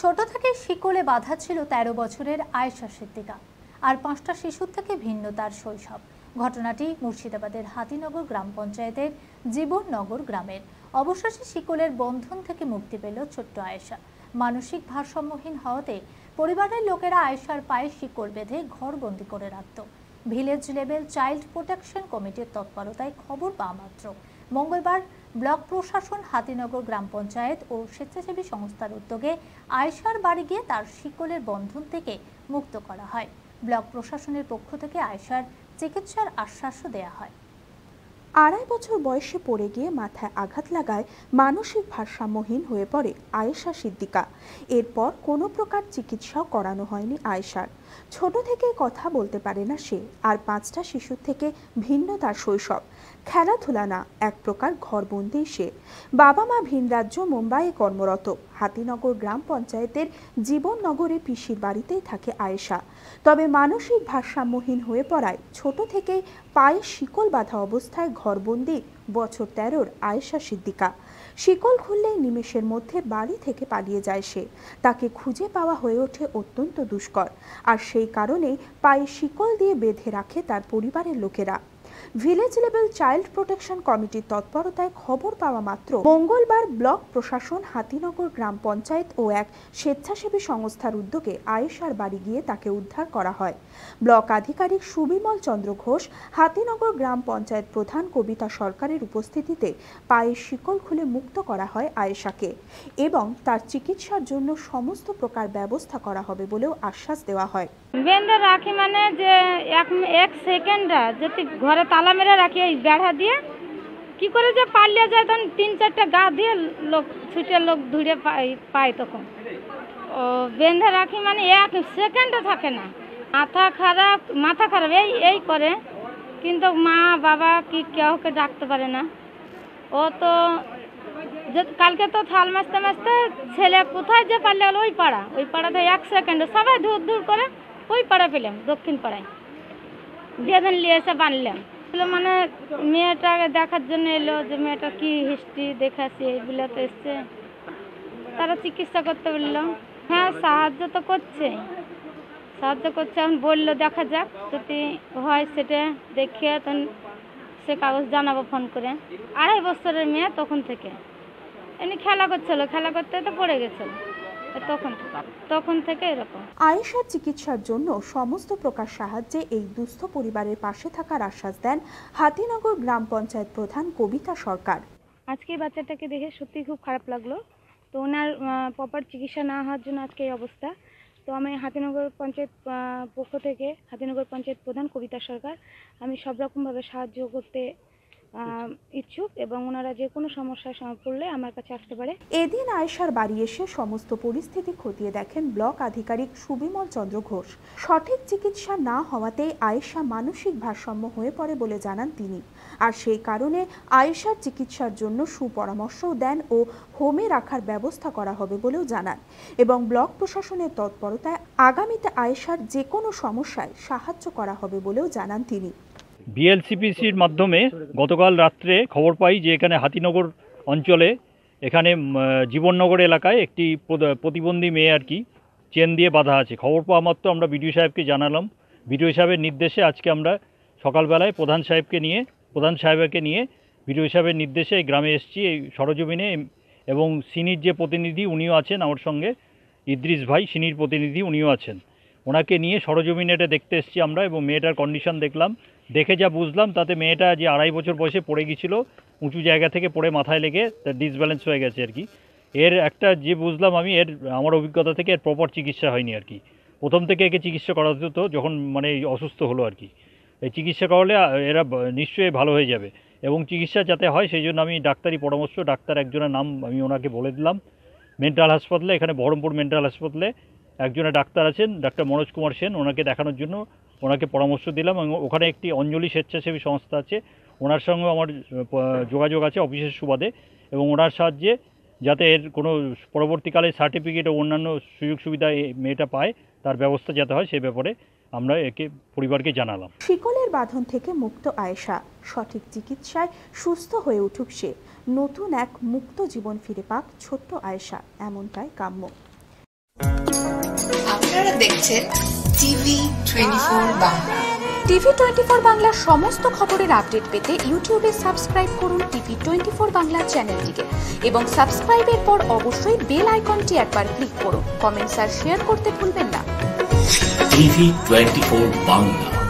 ছোট থেকে শিকলে বাধা ছিল ১৩ বছরের আয়েশা সিদ্দিকা আর পাঁচটা শিশুর থেকে ভিন্ন তার শৈশব ঘটনাটি মুর্শিদাবাদের হাতিনগর গ্রাম পঞ্চায়েতের জীবননগর গ্রামের অবশেষে শিকলের বন্ধন থেকে মুক্তি পেল ছোট্ট আয়েশা মানসিক ভারসাম্যহীন হওয়াতে পরিবারের লোকেরা আয়েশার পায়ে শিকল বেঁধে ঘরবন্দি করে রাখত ভিলেজ লেভেল চাইল্ড প্রোটেকশন কমিটির তৎপরতায় খবর পাওয়া মাত্র মঙ্গলবার ব্লক প্রশাসন হাতিনগর গ্রাম পঞ্চায়েত ও স্বেচ্ছাসেবী সংস্থার উদ্যোগে আয়সার বাড়ি গিয়ে তার শিকলের বন্ধন থেকে মুক্ত করা হয় ব্লক প্রশাসনের পক্ষ থেকে আয়সার চিকিৎসার আশ্বাসও দেয়া হয় আড়াই বছর বয়সে পড়ে গিয়ে মাথায় আঘাত লাগায় মানসিক ভারসাম্যহীন হয়ে পড়ে আয়েশা সিদ্দিকা এরপর কোনো প্রকার চিকিৎসাও করানো হয়নি আয়েশার ছোট থেকে কথা বলতে পারে না সে আর পাঁচটা শিশুর থেকে ভিন্ন তার শৈশব খেলাধুলা না এক প্রকার ঘরবন্দি সে বাবা মা ভিন রাজ্য মুম্বাইয়ে কর্মরত হাতিনগর গ্রাম পঞ্চায়েতের জীবননগরে পিসির বাড়িতেই থাকে আয়েশা তবে মানসিক ভারসাম্যহীন হয়ে পড়ায় ছোট থেকেই পায়ে শিকল বাঁধা অবস্থায় ঘরবন্দি বছর তেরোর আয়েশা সিদ্দিকা শিকল খুললেই নিমেষের মধ্যে বাড়ি থেকে পালিয়ে যায় সে তাকে খুঁজে পাওয়া হয়ে ওঠে অত্যন্ত দুষ্কর আর সেই কারণে পায়ে শিকল দিয়ে বেঁধে রাখে তার পরিবারের লোকেরা ভিলেজ লেভেল চাইল্ড প্রোটেকশন কমিটির তৎপরতায় খবর পাওয়া মাত্র মঙ্গলবার ব্লক প্রশাসন হাতিনগর গ্রাম পঞ্চায়েত ও এক স্বেচ্ছাসেবী সংস্থার উদ্যোগে আয়েশার বাড়ি গিয়ে তাকে উদ্ধার করা হয় ব্লক আধিকারিক সুবিমল চন্দ্র ঘোষ হাতিনগর গ্রাম পঞ্চায়েত প্রধান কবিতা সরকারের উপস্থিতিতে পায়ে শিকল খুলে মুক্ত করা হয় আয়েশাকে এবং তার চিকিৎসার জন্য সমস্ত প্রকার ব্যবস্থা করা হবে বলেও আশ্বাস দেওয়া হয় বেঁধে রাখি মানে যে এক সেকেন্ডটা যদি ঘরে তালা মেরে রাখি এই বেড়া দিয়ে কি করে যে পালিয়ে যায় তখন তিন চারটা গা দিয়ে লোক ছুটে লোক ধুড়ে পায় তখন ও বেঁধে রাখি মানে এক সেকেন্ডও থাকে না মাথা খারাপ মাথা খারাপ এই এই করে কিন্তু মা বাবা কি কাউকে ডাকতে পারে না ও তো কালকে তো থাল মাসতে মাসতে ছেলে কোথায় যে পারলে ওই পাড়া ওই পাড়াতে এক সেকেন্ডে সবাই ধূর ধূর করে ওই পাড়া পেলাম দক্ষিণ পাড়ায় বেঁধে নিয়ে এসে বানলাম আসলে মানে মেয়েটা দেখার জন্য এলো যে মেয়েটা কি হিস্ট্রি দেখাচ্ছি এইগুলো তো এসছে তারা চিকিৎসা করতে বললো হ্যাঁ সাহায্য তো করছে সাহায্য করছে এখন বললো দেখা যাক যদি হয় সেটা দেখে তখন সে কাগজ জানাবো ফোন করে আড়াই বছরের মেয়ে তখন থেকে এমনি খেলা করছিল খেলা করতে তো পড়ে গেছিলো তখন তখন থেকে এরকম আয়েশার চিকিৎসার জন্য সমস্ত প্রকার সাহায্যে এই দুস্থ পরিবারের পাশে থাকার আশ্বাস দেন হাতিনগর গ্রাম পঞ্চায়েত প্রধান কবিতা সরকার আজকে বাচ্চাটাকে দেখে সত্যি খুব খারাপ লাগলো তো ওনার প্রপার চিকিৎসা না হওয়ার জন্য আজকে এই অবস্থা তো আমি হাতিনগর পঞ্চায়েত পক্ষ থেকে হাতিনগর পঞ্চায়েত প্রধান কবিতা সরকার আমি সব রকমভাবে সাহায্য করতে ইচ্ছুক এবং ওনারা যে কোনো সমস্যায় পড়লে আমার কাছে আসতে পারে এদিন আয়েশার বাড়ি এসে সমস্ত পরিস্থিতি খতিয়ে দেখেন ব্লক আধিকারিক সুবিমল চন্দ্র ঘোষ সঠিক চিকিৎসা না হওয়াতেই আয়েশা মানসিক ভারসাম্য হয়ে পড়ে বলে জানান তিনি আর সেই কারণে আয়েশার চিকিৎসার জন্য সুপরামর্শ দেন ও হোমে রাখার ব্যবস্থা করা হবে বলেও জানান এবং ব্লক প্রশাসনের তৎপরতায় আগামীতে আয়েশার যে কোনো সমস্যায় সাহায্য করা হবে বলেও জানান তিনি বিএলসিপিসির মাধ্যমে গতকাল রাত্রে খবর পাই যে এখানে হাতিনগর অঞ্চলে এখানে জীবননগর এলাকায় একটি প্রতিবন্ধী মেয়ে আর কি চেন দিয়ে বাধা আছে খবর পাওয়া মাত্র আমরা বিডিও সাহেবকে জানালাম বিডিও সাহেবের নির্দেশে আজকে আমরা সকালবেলায় প্রধান সাহেবকে নিয়ে প্রধান সাহেবকে নিয়ে বিডিও সাহেবের নির্দেশে এই গ্রামে এসেছি এই সরজমিনে এবং সিনির যে প্রতিনিধি উনিও আছেন আমার সঙ্গে ইদ্রিস ভাই সিনির প্রতিনিধি উনিও আছেন ওনাকে নিয়ে সরজমিনে এটা দেখতে এসেছি আমরা এবং মেয়েটার কন্ডিশন দেখলাম দেখে যা বুঝলাম তাতে মেয়েটা যে আড়াই বছর বয়সে পড়ে গিয়েছিল উঁচু জায়গা থেকে পড়ে মাথায় লেগে তার ডিসব্যালেন্স হয়ে গেছে আর কি এর একটা যে বুঝলাম আমি এর আমার অভিজ্ঞতা থেকে এর প্রপার চিকিৎসা হয়নি আর কি প্রথম থেকে একে চিকিৎসা করা হতো যখন মানে অসুস্থ হলো আর কি এই চিকিৎসা করলে এরা নিশ্চয়ই ভালো হয়ে যাবে এবং চিকিৎসা যাতে হয় সেই জন্য আমি ডাক্তারি পরামর্শ ডাক্তার একজনের নাম আমি ওনাকে বলে দিলাম মেন্টাল হাসপাতালে এখানে বহরমপুর মেন্টাল হাসপাতালে একজনে ডাক্তার আছেন ডাক্তার মনোজ কুমার সেন ওনাকে দেখানোর জন্য ওনাকে পরামর্শ দিলাম এবং ওখানে একটি অঞ্জলি স্বেচ্ছাসেবী সংস্থা আছে ওনার সঙ্গে আমার যোগাযোগ আছে অফিসের সুবাদে এবং ওনার সাহায্যে যাতে এর কোনো পরবর্তীকালে সার্টিফিকেট ও অন্যান্য সুযোগ সুবিধা মেয়েটা পায় তার ব্যবস্থা যাতে হয় সে ব্যাপারে আমরা একে পরিবারকে জানালাম শিকলের বাঁধন থেকে মুক্ত আয়েশা সঠিক চিকিৎসায় সুস্থ হয়ে উঠুক সে নতুন এক মুক্ত জীবন ফিরে পাক ছোট্ট আয়েশা এমনটাই কাম্য দেখছেন TV four TV twenty four বাংলার সমস্ত খবরের আপডেট পেতে ইউটিউবে সাবস্ক্রাইব করুন টিভি টোয়েন্টি ফোর বাংলা চ্যানেলটিকে এবং সাবস্ক্রাইবের পর অবশ্যই বেল আইকনটি একবার ক্লিক করুন কমেন্টস আর শেয়ার করতে ভুলবেন না টিভি টোয়েন্টি ফোর বাংলা